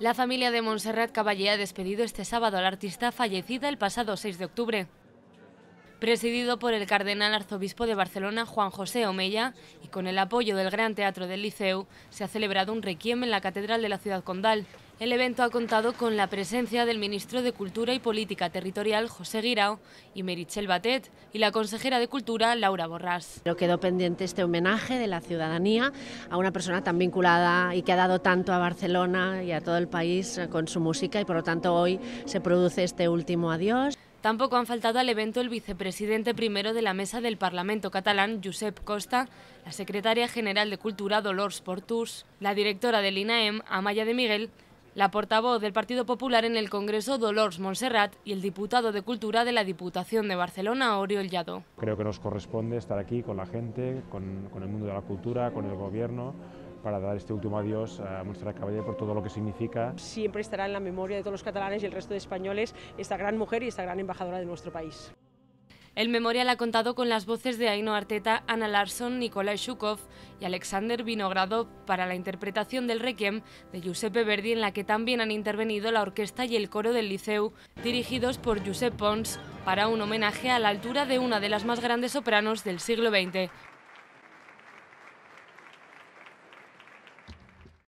La familia de Montserrat Caballé ha despedido este sábado al artista fallecida el pasado 6 de octubre presidido por el cardenal arzobispo de Barcelona Juan José Omella y con el apoyo del Gran Teatro del Liceu, se ha celebrado un requiem en la Catedral de la Ciudad Condal. El evento ha contado con la presencia del ministro de Cultura y Política Territorial José Guirao y Merichel Batet y la consejera de Cultura Laura Borrás. Pero quedó pendiente este homenaje de la ciudadanía a una persona tan vinculada y que ha dado tanto a Barcelona y a todo el país eh, con su música y por lo tanto hoy se produce este último adiós. Tampoco han faltado al evento el vicepresidente primero de la Mesa del Parlamento catalán, Josep Costa, la secretaria general de Cultura, Dolores Portús, la directora del INAEM, Amaya de Miguel, la portavoz del Partido Popular en el Congreso, Dolores Montserrat, y el diputado de Cultura de la Diputación de Barcelona, Oriol Llado. Creo que nos corresponde estar aquí con la gente, con el mundo de la cultura, con el gobierno, para dar este último adiós a Montserrat Caballé por todo lo que significa. Siempre estará en la memoria de todos los catalanes y el resto de españoles esta gran mujer y esta gran embajadora de nuestro país. El memorial ha contado con las voces de Aino Arteta, Ana Larson, Nikolai Shukov y Alexander Vinogrado para la interpretación del Requiem de Giuseppe Verdi, en la que también han intervenido la orquesta y el coro del Liceu, dirigidos por Giuseppe Pons, para un homenaje a la altura de una de las más grandes sopranos del siglo XX.